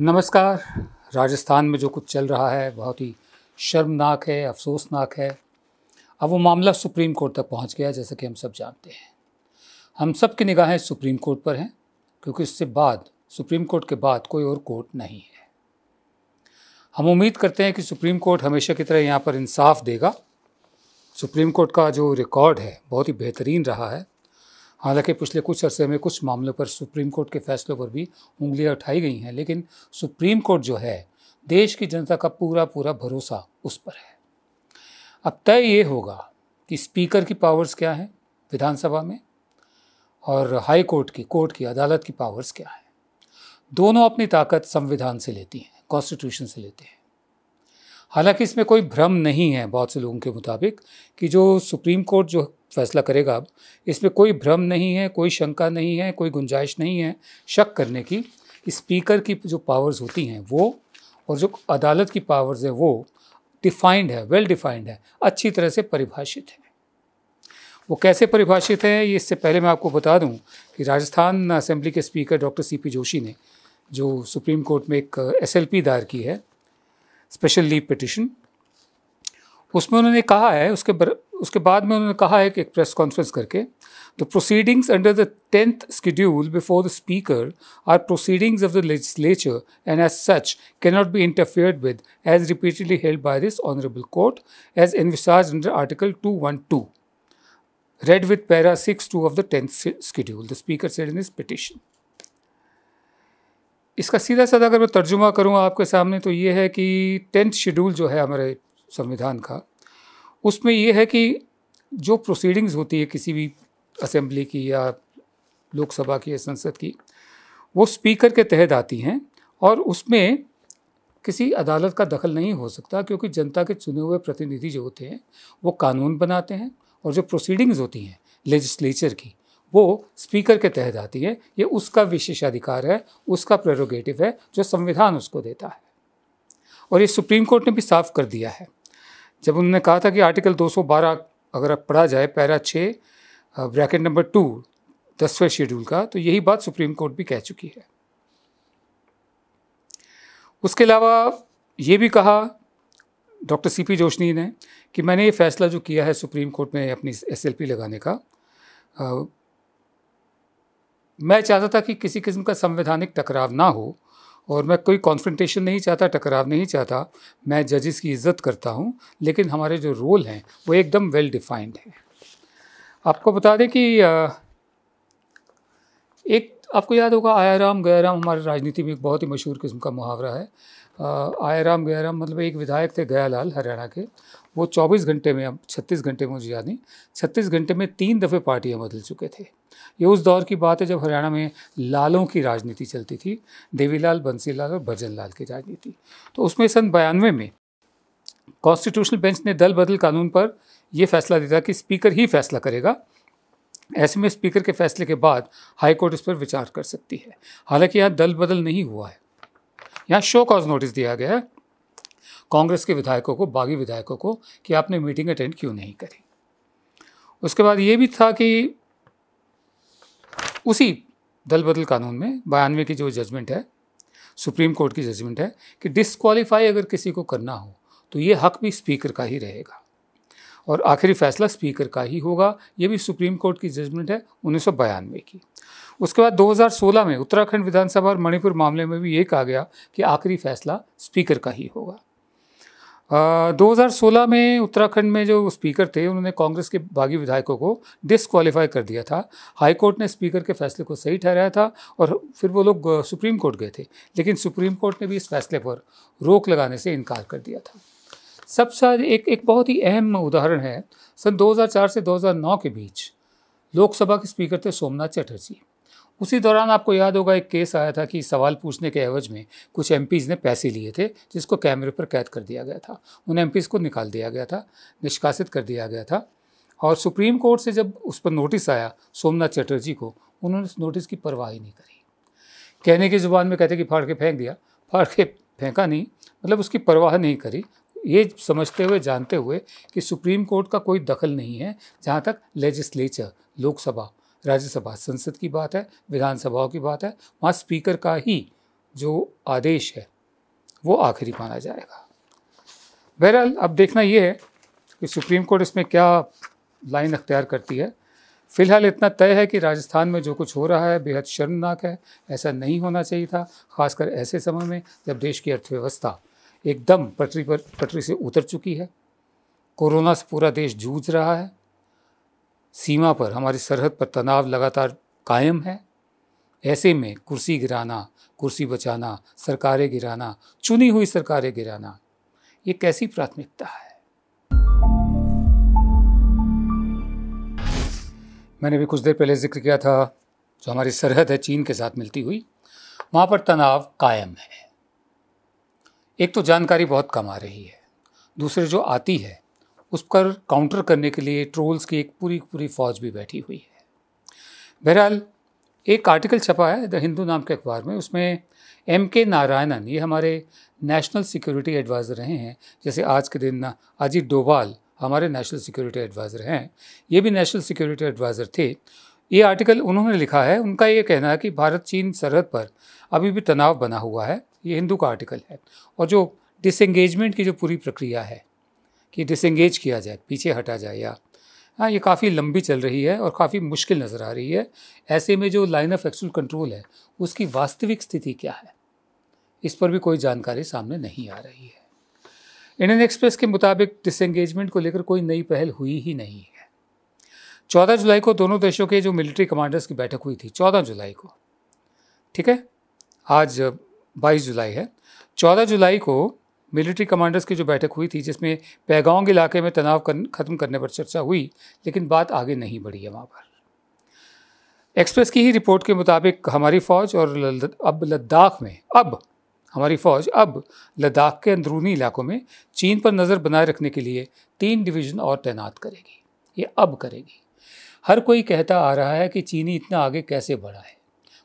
नमस्कार राजस्थान में जो कुछ चल रहा है बहुत ही शर्मनाक है अफसोसनाक है अब वो मामला सुप्रीम कोर्ट तक पहुंच गया जैसा कि हम सब जानते हैं हम सब की निगाहें सुप्रीम कोर्ट पर हैं क्योंकि उससे बाद सुप्रीम कोर्ट के बाद कोई और कोर्ट नहीं है हम उम्मीद करते हैं कि सुप्रीम कोर्ट हमेशा की तरह यहाँ पर इंसाफ देगा सुप्रीम कोर्ट का जो रिकॉर्ड है बहुत ही बेहतरीन रहा है हालांकि पिछले कुछ अरसे में कुछ मामलों पर सुप्रीम कोर्ट के फैसलों पर भी उंगलियां उठाई गई हैं लेकिन सुप्रीम कोर्ट जो है देश की जनता का पूरा पूरा भरोसा उस पर है अब तय ये होगा कि स्पीकर की पावर्स क्या हैं विधानसभा में और हाई कोर्ट की कोर्ट की अदालत की पावर्स क्या हैं दोनों अपनी ताकत संविधान से लेती हैं कॉन्स्टिट्यूशन से लेते हैं हालांकि इसमें कोई भ्रम नहीं है बहुत से लोगों के मुताबिक कि जो सुप्रीम कोर्ट जो फैसला करेगा अब इसमें कोई भ्रम नहीं है कोई शंका नहीं है कोई गुंजाइश नहीं है शक करने की स्पीकर की जो पावर्स होती हैं वो और जो अदालत की पावर्स है वो डिफाइंड है वेल डिफाइंड है अच्छी तरह से परिभाषित है वो कैसे परिभाषित है ये इससे पहले मैं आपको बता दूं कि राजस्थान असेंबली के speaker doctor C P Joshi ने जो सुप्रीम कोर्ट में एक पी दायर की है स्पेशल लीव पिटिशन उसमें उन्होंने कहा है उसके बर, उसके बाद में उन्होंने कहा है कि एक प्रेस कॉन्फ्रेंस करके the proceedings under the tenth schedule before the speaker are proceedings of the legislature and as such cannot be interfered with as repeatedly held by this honourable court as envisaged under article two one two read with para six two of the tenth schedule the speaker said in this petition इसका सीधा साधा अगर मैं तर्जुमा करूँ आपके सामने तो ये है कि टेंथ शेड्यूल जो है हमारे संविधान का उसमें यह है कि जो प्रोसीडिंग्स होती है किसी भी असेंबली की या लोकसभा की या संसद की वो स्पीकर के तहत आती हैं और उसमें किसी अदालत का दखल नहीं हो सकता क्योंकि जनता के चुने हुए प्रतिनिधि जो होते हैं वो कानून बनाते हैं और जो प्रोसीडिंग्स होती हैं लेजिस्लेचर की वो स्पीकर के तहत आती है ये उसका विशेषाधिकार है उसका प्रेरोगेटिव है जो संविधान उसको देता है और ये सुप्रीम कोर्ट ने भी साफ कर दिया है जब उन्होंने कहा था कि आर्टिकल 212 अगर पढ़ा जाए पैरा छः ब्रैकेट नंबर टू दसवें शेड्यूल का तो यही बात सुप्रीम कोर्ट भी कह चुकी है उसके अलावा ये भी कहा डॉक्टर सी पी जोशनी ने कि मैंने ये फैसला जो किया है सुप्रीम कोर्ट में अपनी एस लगाने का आ, मैं चाहता था कि किसी किस्म का संवैधानिक टकराव ना हो और मैं कोई कॉन्फ्रेंटेशन नहीं चाहता टकराव नहीं चाहता मैं जजेस की इज्जत करता हूँ लेकिन हमारे जो रोल हैं वो एकदम वेल डिफाइंड हैं आपको बता दें कि एक आपको याद होगा आया राम गया राम हमारे राजनीति में एक बहुत ही मशहूर किस्म का मुहावरा है आया राम गया राम मतलब एक विधायक थे गयालाल हरियाणा के वो 24 घंटे में अब 36 घंटे में मुझे याद नहीं 36 घंटे में तीन दफ़े पार्टियाँ बदल चुके थे ये उस दौर की बात है जब हरियाणा में लालों की राजनीति चलती थी देवीलाल बंसीलाल और लाल की राजनीति तो उसमें सन बयानवे में कॉन्स्टिट्यूशनल बेंच ने दल बदल कानून पर यह फैसला दिया कि स्पीकर ही फैसला करेगा ऐसे में स्पीकर के फैसले के बाद हाईकोर्ट इस पर विचार कर सकती है हालांकि यहाँ दल बदल नहीं हुआ है यहाँ शो कॉज नोटिस दिया गया है कांग्रेस के विधायकों को बागी विधायकों को कि आपने मीटिंग अटेंड क्यों नहीं करी उसके बाद ये भी था कि उसी दल बदल कानून में बयानवे की जो जजमेंट है सुप्रीम कोर्ट की जजमेंट है कि डिसक्वालीफाई अगर किसी को करना हो तो ये हक भी स्पीकर का ही रहेगा और आखिरी फैसला स्पीकर का ही होगा ये भी सुप्रीम कोर्ट की जजमेंट है उन्नीस की उसके बाद 2016 में उत्तराखंड विधानसभा और मणिपुर मामले में भी ये कहा गया कि आखिरी फैसला स्पीकर का ही होगा 2016 में उत्तराखंड में जो स्पीकर थे उन्होंने कांग्रेस के बागी विधायकों को डिसक्वालीफाई कर दिया था हाई कोर्ट ने स्पीकर के फैसले को सही ठहराया था और फिर वो लोग सुप्रीम कोर्ट गए थे लेकिन सुप्रीम कोर्ट ने भी इस फैसले पर रोक लगाने से इनकार कर दिया था सबसे एक एक बहुत ही अहम उदाहरण है सन 2004 से 2009 के बीच लोकसभा के स्पीकर थे सोमनाथ चटर्जी उसी दौरान आपको याद होगा एक केस आया था कि सवाल पूछने के एवज में कुछ एम ने पैसे लिए थे जिसको कैमरे पर कैद कर दिया गया था उन एम को निकाल दिया गया था निष्कासित कर दिया गया था और सुप्रीम कोर्ट से जब उस पर नोटिस आया सोमनाथ चटर्जी को उन्होंने उस नोटिस की परवाह ही नहीं करी कहने की ज़ुबान में कहते कि फाड़ के फेंक दिया फाड़ के फेंका नहीं मतलब उसकी परवाह नहीं करी ये समझते हुए जानते हुए कि सुप्रीम कोर्ट का कोई दखल नहीं है जहाँ तक लेजिस्लेचर लोकसभा राज्यसभा संसद की बात है विधानसभाओं की बात है वहाँ स्पीकर का ही जो आदेश है वो आखिरी माना जाएगा बहरहाल अब देखना ये है कि सुप्रीम कोर्ट इसमें क्या लाइन अख्तियार करती है फिलहाल इतना तय है कि राजस्थान में जो कुछ हो रहा है बेहद शर्मनाक है ऐसा नहीं होना चाहिए था खासकर ऐसे समय में जब देश की अर्थव्यवस्था एकदम पटरी पर पटरी से उतर चुकी है कोरोना से पूरा देश जूझ रहा है सीमा पर हमारी सरहद पर तनाव लगातार कायम है ऐसे में कुर्सी गिराना कुर्सी बचाना सरकारें गिराना चुनी हुई सरकारें गिराना ये कैसी प्राथमिकता है मैंने भी कुछ देर पहले जिक्र किया था जो हमारी सरहद है चीन के साथ मिलती हुई वहाँ पर तनाव कायम है एक तो जानकारी बहुत कम आ रही है दूसरे जो आती है उस पर काउंटर करने के लिए ट्रोल्स की एक पूरी पूरी फौज भी बैठी हुई है बहरहाल एक आर्टिकल छपा है द हिंदू नाम के अखबार में उसमें एम के नारायणन ये हमारे नेशनल सिक्योरिटी एडवाइज़र रहे हैं जैसे आज के दिन अजीत डोभाल हमारे नेशनल सिक्योरिटी एडवाइज़र हैं ये भी नेशनल सिक्योरिटी एडवाइज़र थे ये आर्टिकल उन्होंने लिखा है उनका ये कहना है कि भारत चीन सरहद पर अभी भी तनाव बना हुआ है ये हिंदू का आर्टिकल है और जो डिसंगेजमेंट की जो पूरी प्रक्रिया है कि डिसंगेज किया जाए पीछे हटा जाए या हाँ ये काफ़ी लंबी चल रही है और काफ़ी मुश्किल नज़र आ रही है ऐसे में जो लाइन ऑफ एक्चुअल कंट्रोल है उसकी वास्तविक स्थिति क्या है इस पर भी कोई जानकारी सामने नहीं आ रही है इंडियन एक्सप्रेस के मुताबिक डिसंगेजमेंट को लेकर कोई नई पहल हुई ही नहीं है चौदह जुलाई को दोनों देशों के जो मिलिट्री कमांडर्स की बैठक हुई थी चौदह जुलाई को ठीक है आज बाईस जुलाई है चौदह जुलाई को मिलिट्री कमांडर्स की जो बैठक हुई थी जिसमें पैगांग इलाके में तनाव खत्म करने पर चर्चा हुई लेकिन बात आगे नहीं बढ़ी है वहाँ पर एक्सप्रेस की ही रिपोर्ट के मुताबिक हमारी फ़ौज और अब लद्दाख में अब हमारी फ़ौज अब लद्दाख के अंदरूनी इलाकों में चीन पर नज़र बनाए रखने के लिए तीन डिवीज़न और तैनात करेगी ये अब करेगी हर कोई कहता आ रहा है कि चीनी इतना आगे कैसे बढ़ा है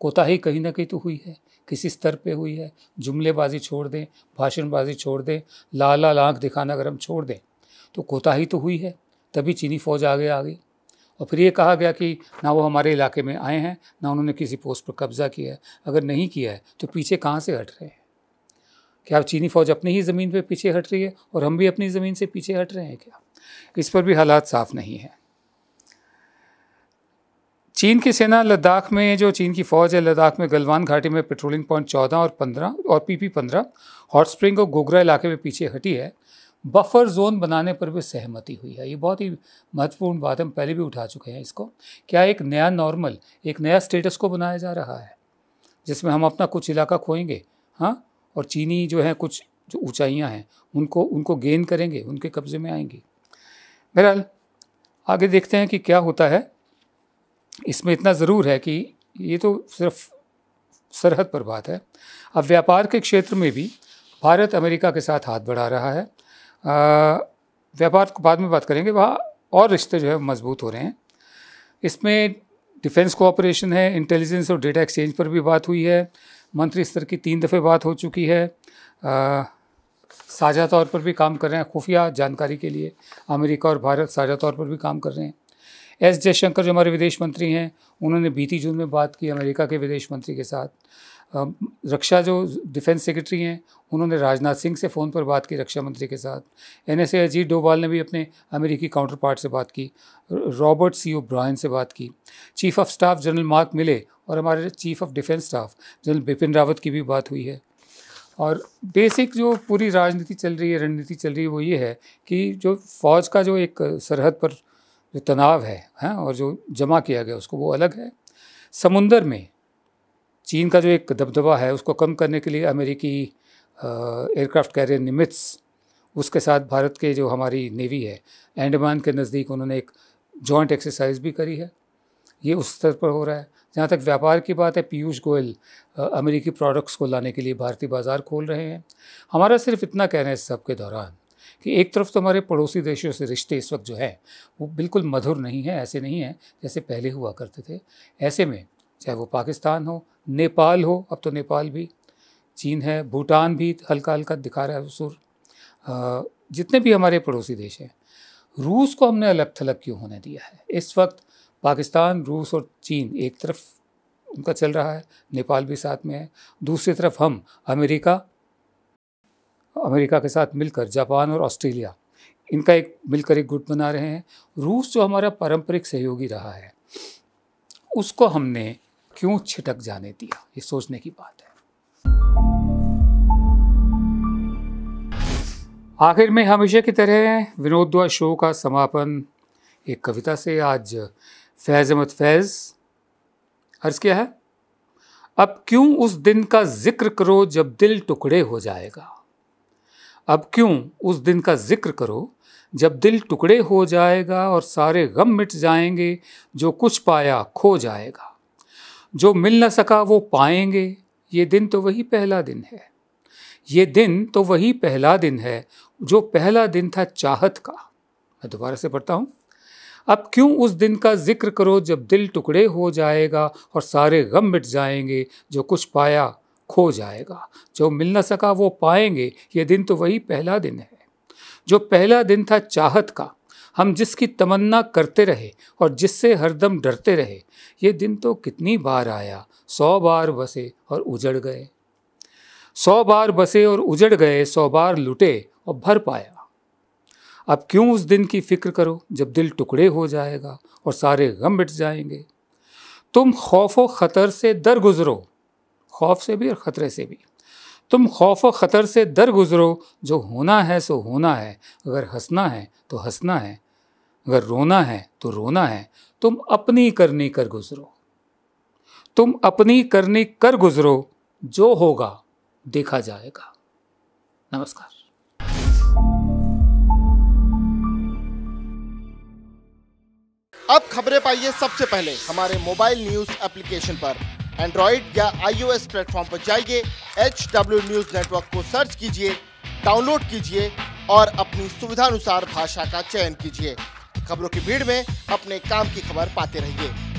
कोताही कहीं ना कहीं तो हुई है किसी स्तर पे हुई है जुमलेबाजी छोड़ दें भाषणबाजी छोड़ दें लाल आँख दिखाना अगर हम छोड़ दें तो कोताही तो हुई है तभी चीनी फौज आगे आ गई और फिर ये कहा गया कि ना वो हमारे इलाके में आए हैं ना उन्होंने किसी पोस्ट पर कब्जा किया है अगर नहीं किया है तो पीछे कहाँ से हट रहे हैं क्या चीनी फौज अपनी ही ज़मीन पर पीछे हट रही है और हम भी अपनी ज़मीन से पीछे हट रहे हैं क्या इस पर भी हालात साफ़ नहीं हैं चीन की सेना लद्दाख में जो चीन की फ़ौज है लद्दाख में गलवान घाटी में पेट्रोलिंग पॉइंट चौदह और पंद्रह और पी पी पंद्रह हॉट स्प्रिंग और गोगरा इलाके में पीछे हटी है बफर जोन बनाने पर भी सहमति हुई है ये बहुत ही महत्वपूर्ण बात हम पहले भी उठा चुके हैं इसको क्या एक नया नॉर्मल एक नया स्टेटस को बनाया जा रहा है जिसमें हम अपना कुछ इलाका खोएंगे हाँ और चीनी जो है कुछ जो ऊंचाइयां हैं उनको उनको गेन करेंगे उनके कब्ज़े में आएंगी बहरहाल आगे देखते हैं कि क्या होता है इसमें इतना ज़रूर है कि ये तो सिर्फ सरहद पर बात है अब व्यापार के क्षेत्र में भी भारत अमेरिका के साथ हाथ बढ़ा रहा है आ, व्यापार को बाद में बात करेंगे वहाँ और रिश्ते जो है मजबूत हो रहे हैं इसमें डिफेंस कोऑपरेशन है इंटेलिजेंस और डेटा एक्सचेंज पर भी बात हुई है मंत्री स्तर की तीन दफ़े बात हो चुकी है साझा तौर पर भी काम कर रहे हैं खुफिया जानकारी के लिए अमेरिका और भारत साझा तौर पर भी काम कर रहे हैं एस जयशंकर जो हमारे विदेश मंत्री हैं उन्होंने बीती जून में बात की अमेरिका के विदेश मंत्री के साथ रक्षा जो डिफेंस सेक्रेटरी हैं उन्होंने राजनाथ सिंह से फ़ोन पर बात की रक्षा मंत्री के साथ एन एस अजीत डोभाल ने भी अपने अमेरिकी काउंटर पार्ट से बात की रॉबर्ट सी ओ ब्रायन से बात की chief of staff general Mark मिले और हमारे chief of defence staff general Bipin Rawat की भी बात हुई है और बेसिक जो पूरी राजनीति चल रही है रणनीति चल रही है वो ये है कि जो फौज का जो एक सरहद पर जो तनाव है हैं हाँ, और जो जमा किया गया उसको वो अलग है समुंदर में चीन का जो एक दबदबा है उसको कम करने के लिए अमेरिकी एयरक्राफ्ट कैरियर निमिट्स उसके साथ भारत के जो हमारी नेवी है अंडमान के नज़दीक उन्होंने एक जॉइंट एक्सरसाइज भी करी है ये उस स्तर पर हो रहा है जहाँ तक व्यापार की बात है पीयूष गोयल अमेरिकी प्रोडक्ट्स को लाने के लिए भारतीय बाज़ार खोल रहे हैं हमारा सिर्फ इतना कहना है इस सब के दौरान कि एक तरफ तो हमारे पड़ोसी देशों से रिश्ते इस वक्त जो है वो बिल्कुल मधुर नहीं है ऐसे नहीं है जैसे पहले हुआ करते थे ऐसे में चाहे वो पाकिस्तान हो नेपाल हो अब तो नेपाल भी चीन है भूटान भी हल्का हल्का दिखा रहा है सुर जितने भी हमारे पड़ोसी देश हैं रूस को हमने अलग थलग क्यों होने दिया है इस वक्त पाकिस्तान रूस और चीन एक तरफ उनका चल रहा है नेपाल भी साथ में है दूसरी तरफ हम अमेरिका अमेरिका के साथ मिलकर जापान और ऑस्ट्रेलिया इनका एक मिलकर एक गुट बना रहे हैं रूस जो हमारा पारंपरिक सहयोगी रहा है उसको हमने क्यों छिटक जाने दिया ये सोचने की बात है आखिर में हमेशा की तरह विनोद शो का समापन एक कविता से आज फैज़ अहमद फैज़ अर्ज किया है अब क्यों उस दिन का जिक्र करो जब दिल टुकड़े हो जाएगा अब क्यों उस दिन का जिक्र करो जब दिल टुकड़े हो जाएगा और सारे गम मिट जाएंगे जो कुछ पाया खो जाएगा जो मिल न सका वो पाएंगे ये दिन तो वही पहला दिन है ये दिन तो वही पहला दिन है जो पहला दिन था चाहत का मैं दोबारा से पढ़ता हूँ अब क्यों उस दिन का जिक्र करो जब दिल टुकड़े हो जाएगा और सारे गम मिट जाएंगे जो कुछ पाया खो जाएगा जो मिल न सका वो पाएंगे ये दिन तो वही पहला दिन है जो पहला दिन था चाहत का हम जिसकी तमन्ना करते रहे और जिससे हरदम डरते रहे ये दिन तो कितनी बार आया सौ बार बसे और उजड़ गए सौ बार बसे और उजड़ गए सौ बार लुटे और भर पाया अब क्यों उस दिन की फिक्र करो जब दिल टुकड़े हो जाएगा और सारे गम मिट जाएंगे तुम खौफ व ख़तर से दर गुज़रो खौफ से भी और ख़तरे से भी तुम खौफ और ख़तर से दर गुज़रो जो होना है सो होना है अगर हंसना है तो हंसना है अगर रोना है तो रोना है तुम अपनी करनी कर गुज़रो तुम अपनी करनी कर गुज़रो जो होगा देखा जाएगा नमस्कार अब खबरें पाइए सबसे पहले हमारे मोबाइल न्यूज एप्लीकेशन पर एंड्रॉइड या आईओएस प्लेटफॉर्म पर जाइए एच डब्ल्यू न्यूज नेटवर्क को सर्च कीजिए डाउनलोड कीजिए और अपनी सुविधानुसार भाषा का चयन कीजिए खबरों की भीड़ में अपने काम की खबर पाते रहिए